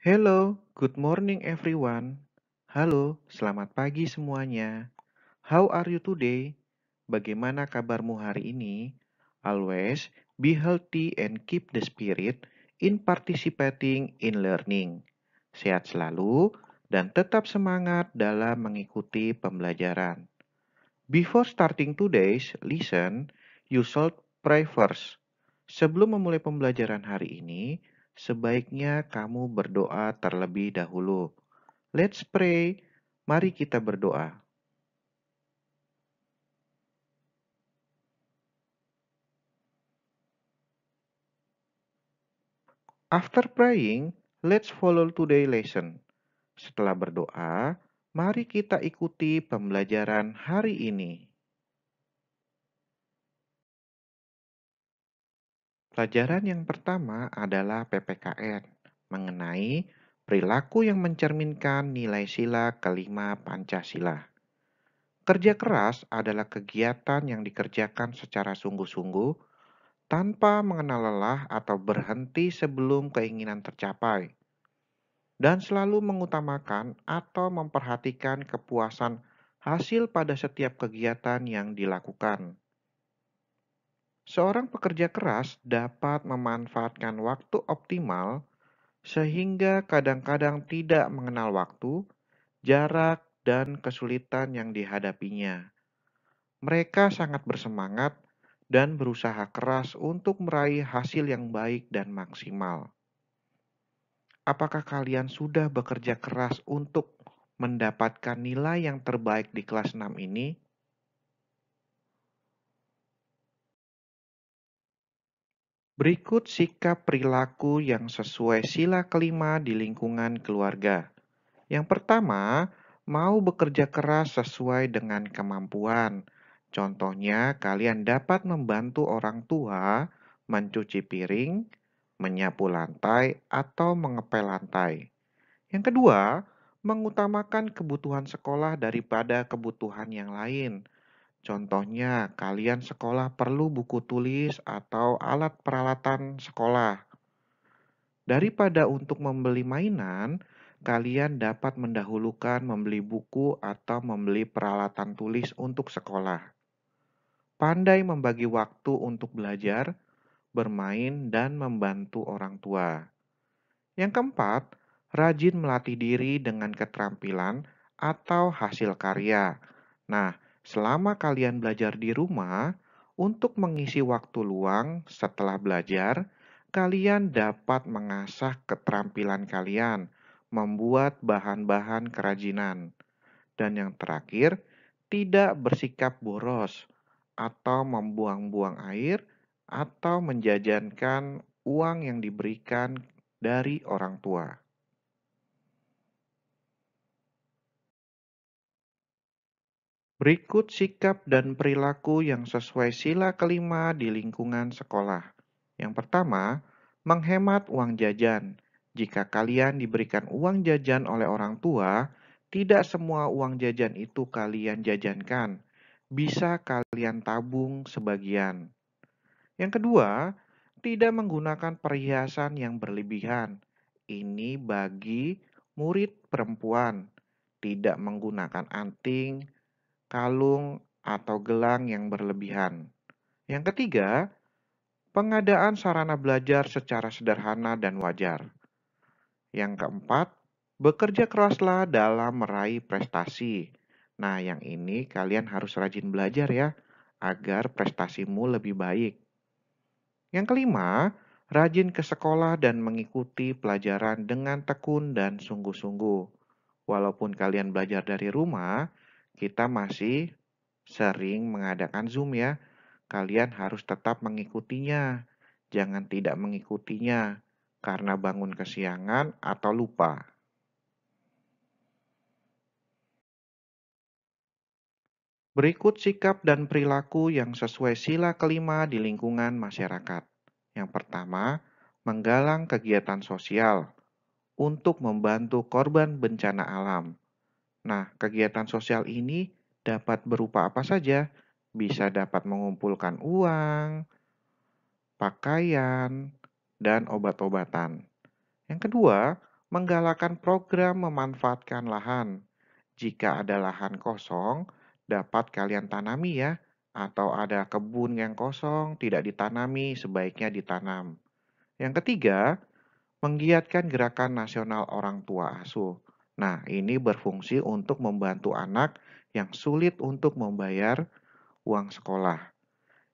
Hello, good morning everyone. Halo, selamat pagi semuanya. How are you today? Bagaimana kabarmu hari ini? Always be healthy and keep the spirit in participating in learning. Sehat selalu dan tetap semangat dalam mengikuti pembelajaran. Before starting today's lesson, you should pray first. Sebelum memulai pembelajaran hari ini, sebaiknya kamu berdoa terlebih dahulu. Let's pray. Mari kita berdoa. After praying, let's follow today lesson. Setelah berdoa, mari kita ikuti pembelajaran hari ini. Pelajaran yang pertama adalah PPKN mengenai perilaku yang mencerminkan nilai sila kelima Pancasila. Kerja keras adalah kegiatan yang dikerjakan secara sungguh-sungguh tanpa mengenal lelah atau berhenti sebelum keinginan tercapai dan selalu mengutamakan atau memperhatikan kepuasan hasil pada setiap kegiatan yang dilakukan. Seorang pekerja keras dapat memanfaatkan waktu optimal sehingga kadang-kadang tidak mengenal waktu, jarak, dan kesulitan yang dihadapinya. Mereka sangat bersemangat dan berusaha keras untuk meraih hasil yang baik dan maksimal. Apakah kalian sudah bekerja keras untuk mendapatkan nilai yang terbaik di kelas 6 ini? Berikut sikap perilaku yang sesuai sila kelima di lingkungan keluarga. Yang pertama, mau bekerja keras sesuai dengan kemampuan. Contohnya, kalian dapat membantu orang tua mencuci piring, menyapu lantai, atau mengepel lantai. Yang kedua, mengutamakan kebutuhan sekolah daripada kebutuhan yang lain. Contohnya, kalian sekolah perlu buku tulis atau alat peralatan sekolah. Daripada untuk membeli mainan, kalian dapat mendahulukan membeli buku atau membeli peralatan tulis untuk sekolah. Pandai membagi waktu untuk belajar, bermain, dan membantu orang tua. Yang keempat, rajin melatih diri dengan keterampilan atau hasil karya. Nah, selama kalian belajar di rumah, untuk mengisi waktu luang setelah belajar, kalian dapat mengasah keterampilan kalian, membuat bahan-bahan kerajinan. Dan yang terakhir, tidak bersikap boros atau membuang-buang air atau menjajankan uang yang diberikan dari orang tua. Berikut sikap dan perilaku yang sesuai sila kelima di lingkungan sekolah. Yang pertama, menghemat uang jajan. Jika kalian diberikan uang jajan oleh orang tua, tidak semua uang jajan itu kalian jajankan. Bisa kalian tabung sebagian. Yang kedua, tidak menggunakan perhiasan yang berlebihan. Ini bagi murid perempuan. Tidak menggunakan anting, kalung, atau gelang yang berlebihan. Yang ketiga, pengadaan sarana belajar secara sederhana dan wajar. Yang keempat, bekerja keraslah dalam meraih prestasi. Nah, yang ini kalian harus rajin belajar ya, agar prestasimu lebih baik. Yang kelima, rajin ke sekolah dan mengikuti pelajaran dengan tekun dan sungguh-sungguh. Walaupun kalian belajar dari rumah, kita masih sering mengadakan Zoom ya. Kalian harus tetap mengikutinya. Jangan tidak mengikutinya karena bangun kesiangan atau lupa. Berikut sikap dan perilaku yang sesuai sila kelima di lingkungan masyarakat. Yang pertama, menggalang kegiatan sosial untuk membantu korban bencana alam. Nah, kegiatan sosial ini dapat berupa apa saja? Bisa dapat mengumpulkan uang, pakaian, dan obat-obatan. Yang kedua, menggalakkan program memanfaatkan lahan. Jika ada lahan kosong, dapat kalian tanami ya, atau ada kebun yang kosong tidak ditanami, sebaiknya ditanam. Yang ketiga, menggiatkan gerakan nasional orang tua asuh. Nah, ini berfungsi untuk membantu anak yang sulit untuk membayar uang sekolah.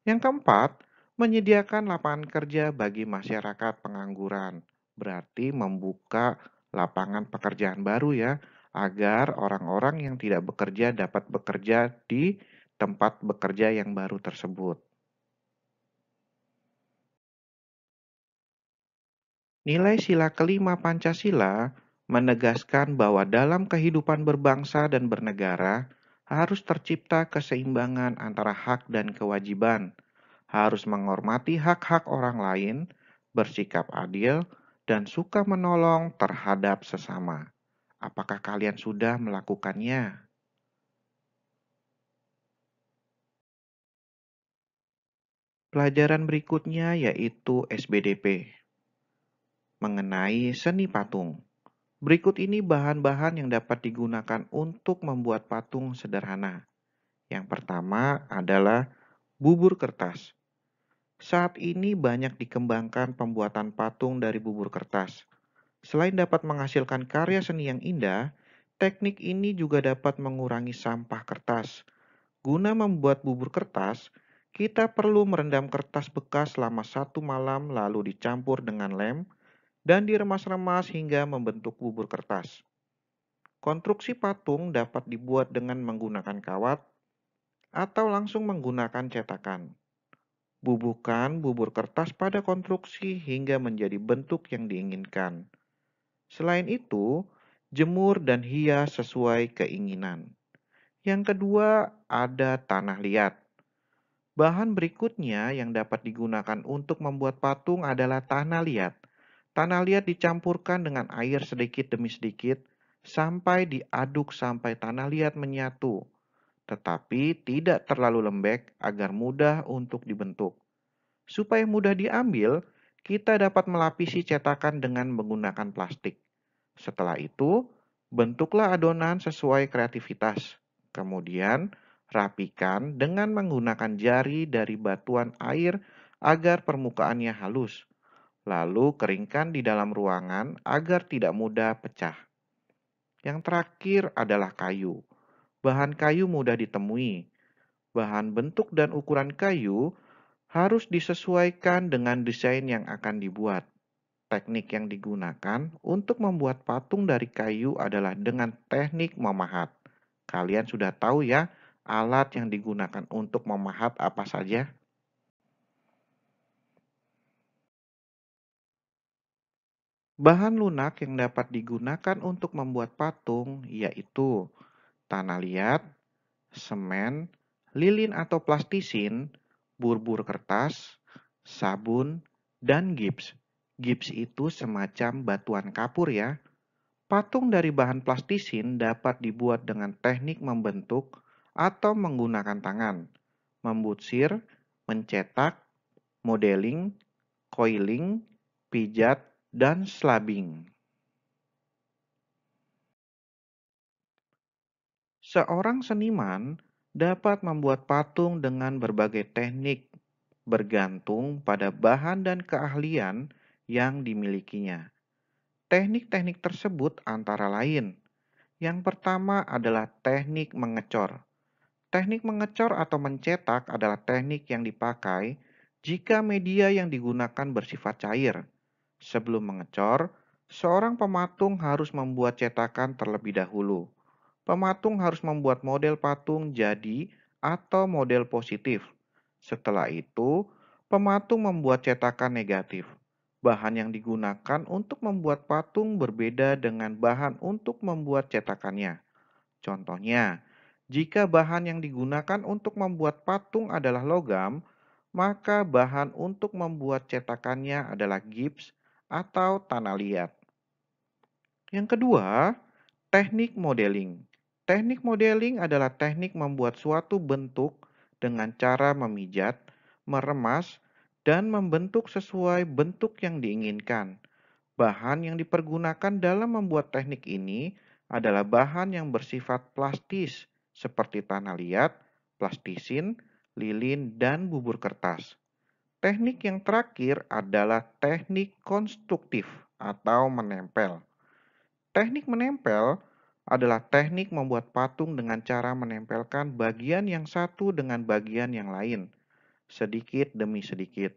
Yang keempat, menyediakan lapangan kerja bagi masyarakat pengangguran. Berarti membuka lapangan pekerjaan baru ya, agar orang-orang yang tidak bekerja dapat bekerja di tempat bekerja yang baru tersebut. Nilai sila kelima Pancasila menegaskan bahwa dalam kehidupan berbangsa dan bernegara harus tercipta keseimbangan antara hak dan kewajiban, harus menghormati hak-hak orang lain, bersikap adil, dan suka menolong terhadap sesama. Apakah kalian sudah melakukannya? Pelajaran berikutnya yaitu SBDP mengenai seni patung. Berikut ini bahan-bahan yang dapat digunakan untuk membuat patung sederhana. Yang pertama adalah bubur kertas. Saat ini banyak dikembangkan pembuatan patung dari bubur kertas. Selain dapat menghasilkan karya seni yang indah, teknik ini juga dapat mengurangi sampah kertas. Guna membuat bubur kertas, kita perlu merendam kertas bekas selama satu malam lalu dicampur dengan lem, dan diremas-remas hingga membentuk bubur kertas. Konstruksi patung dapat dibuat dengan menggunakan kawat atau langsung menggunakan cetakan. Bubuhkan bubur kertas pada konstruksi hingga menjadi bentuk yang diinginkan. Selain itu, jemur dan hias sesuai keinginan. Yang kedua, ada tanah liat. Bahan berikutnya yang dapat digunakan untuk membuat patung adalah tanah liat. Tanah liat dicampurkan dengan air sedikit demi sedikit sampai diaduk sampai tanah liat menyatu, tetapi tidak terlalu lembek agar mudah untuk dibentuk. Supaya mudah diambil, kita dapat melapisi cetakan dengan menggunakan plastik. Setelah itu, bentuklah adonan sesuai kreativitas. Kemudian, rapikan dengan menggunakan jari dari batuan air agar permukaannya halus. Lalu keringkan di dalam ruangan agar tidak mudah pecah. Yang terakhir adalah kayu. Bahan kayu mudah ditemui. Bahan bentuk dan ukuran kayu harus disesuaikan dengan desain yang akan dibuat. Teknik yang digunakan untuk membuat patung dari kayu adalah dengan teknik memahat. Kalian sudah tahu ya, alat yang digunakan untuk memahat apa saja? Bahan lunak yang dapat digunakan untuk membuat patung yaitu tanah liat, semen, lilin atau plastisin, burbur kertas, sabun, dan gips. Gips itu semacam batuan kapur ya. Patung dari bahan plastisin dapat dibuat dengan teknik membentuk atau menggunakan tangan, membutsir, mencetak, modeling, coiling, pijat, dan slabbing. Seorang seniman dapat membuat patung dengan berbagai teknik bergantung pada bahan dan keahlian yang dimilikinya. Teknik-teknik tersebut antara lain. Yang pertama adalah teknik mengecor. Teknik mengecor atau mencetak adalah teknik yang dipakai jika media yang digunakan bersifat cair, Sebelum mengecor, seorang pematung harus membuat cetakan terlebih dahulu. Pematung harus membuat model patung jadi atau model positif. Setelah itu, pematung membuat cetakan negatif. Bahan yang digunakan untuk membuat patung berbeda dengan bahan untuk membuat cetakannya. Contohnya, jika bahan yang digunakan untuk membuat patung adalah logam, maka bahan untuk membuat cetakannya adalah gips atau tanah liat. Yang kedua, teknik modeling. Teknik modeling adalah teknik membuat suatu bentuk dengan cara memijat, meremas, dan membentuk sesuai bentuk yang diinginkan. Bahan yang dipergunakan dalam membuat teknik ini adalah bahan yang bersifat plastis, seperti tanah liat, plastisin, lilin, dan bubur kertas. Teknik yang terakhir adalah teknik konstruktif atau menempel. Teknik menempel adalah teknik membuat patung dengan cara menempelkan bagian yang satu dengan bagian yang lain, sedikit demi sedikit,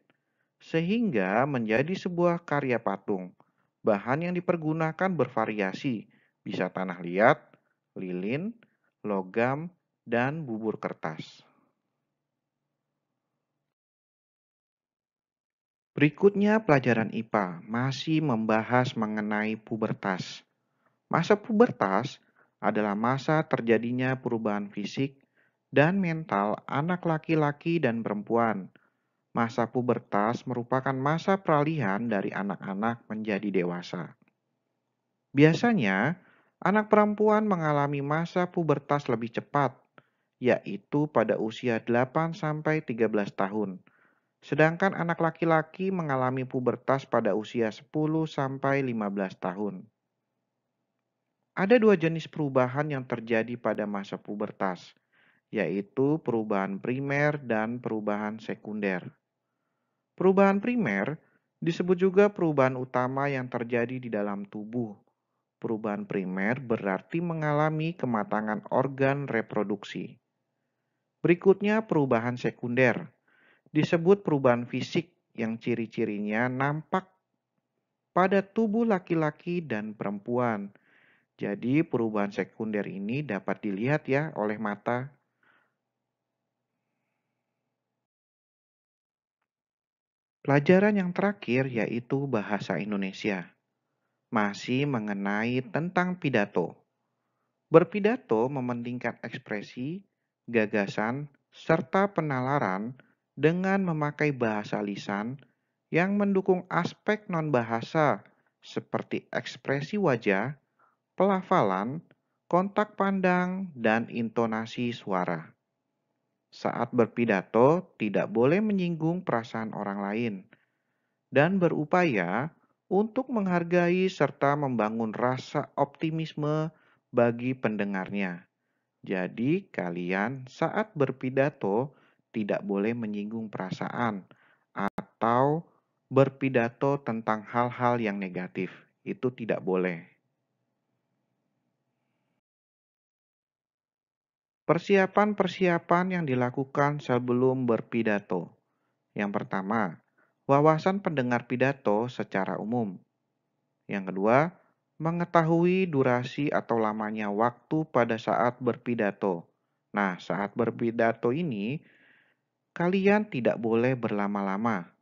sehingga menjadi sebuah karya patung. Bahan yang dipergunakan bervariasi, bisa tanah liat, lilin, logam, dan bubur kertas. Berikutnya pelajaran IPA masih membahas mengenai pubertas. Masa pubertas adalah masa terjadinya perubahan fisik dan mental anak laki-laki dan perempuan. Masa pubertas merupakan masa peralihan dari anak-anak menjadi dewasa. Biasanya, anak perempuan mengalami masa pubertas lebih cepat, yaitu pada usia 8 13 tahun Sedangkan anak laki-laki mengalami pubertas pada usia 10 sampai 15 tahun. Ada dua jenis perubahan yang terjadi pada masa pubertas, yaitu perubahan primer dan perubahan sekunder. Perubahan primer disebut juga perubahan utama yang terjadi di dalam tubuh. Perubahan primer berarti mengalami kematangan organ reproduksi. Berikutnya perubahan sekunder disebut perubahan fisik yang ciri-cirinya nampak pada tubuh laki-laki dan perempuan. Jadi perubahan sekunder ini dapat dilihat ya oleh mata. Pelajaran yang terakhir yaitu bahasa Indonesia. Masih mengenai tentang pidato. Berpidato mementingkan ekspresi, gagasan, serta penalaran dengan memakai bahasa lisan yang mendukung aspek non-bahasa seperti ekspresi wajah, pelafalan, kontak pandang, dan intonasi suara. Saat berpidato, tidak boleh menyinggung perasaan orang lain dan berupaya untuk menghargai serta membangun rasa optimisme bagi pendengarnya. Jadi, kalian saat berpidato tidak boleh menyinggung perasaan atau berpidato tentang hal-hal yang negatif. Itu tidak boleh. Persiapan-persiapan yang dilakukan sebelum berpidato. Yang pertama, wawasan pendengar pidato secara umum. Yang kedua, mengetahui durasi atau lamanya waktu pada saat berpidato. Nah, saat berpidato ini Kalian tidak boleh berlama-lama.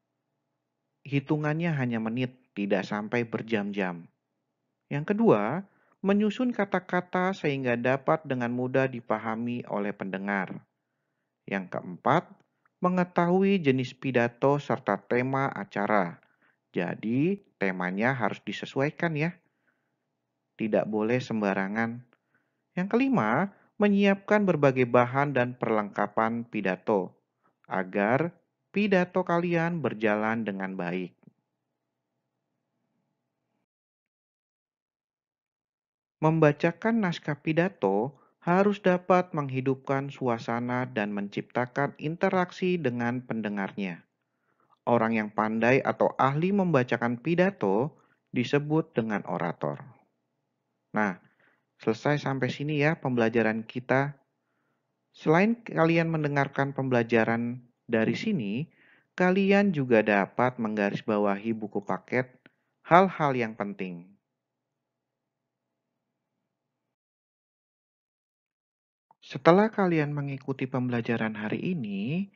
Hitungannya hanya menit, tidak sampai berjam-jam. Yang kedua, menyusun kata-kata sehingga dapat dengan mudah dipahami oleh pendengar. Yang keempat, mengetahui jenis pidato serta tema acara. Jadi, temanya harus disesuaikan ya. Tidak boleh sembarangan. Yang kelima, menyiapkan berbagai bahan dan perlengkapan pidato agar pidato kalian berjalan dengan baik. Membacakan naskah pidato harus dapat menghidupkan suasana dan menciptakan interaksi dengan pendengarnya. Orang yang pandai atau ahli membacakan pidato disebut dengan orator. Nah, selesai sampai sini ya pembelajaran kita Selain kalian mendengarkan pembelajaran dari hmm. sini, kalian juga dapat menggarisbawahi buku paket hal-hal yang penting. Setelah kalian mengikuti pembelajaran hari ini,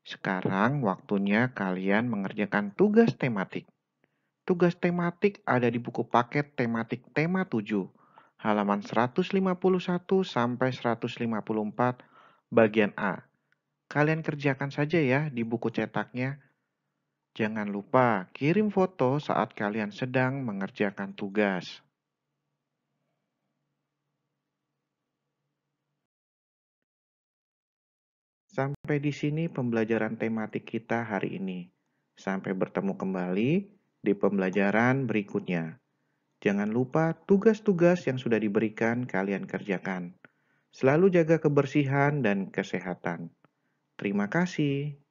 sekarang waktunya kalian mengerjakan tugas tematik. Tugas tematik ada di buku paket tematik tema 7, halaman 151 sampai 154 bagian A. Kalian kerjakan saja ya di buku cetaknya. Jangan lupa kirim foto saat kalian sedang mengerjakan tugas. Sampai di sini pembelajaran tematik kita hari ini. Sampai bertemu kembali di pembelajaran berikutnya. Jangan lupa tugas-tugas yang sudah diberikan kalian kerjakan. Selalu jaga kebersihan dan kesehatan. Terima kasih.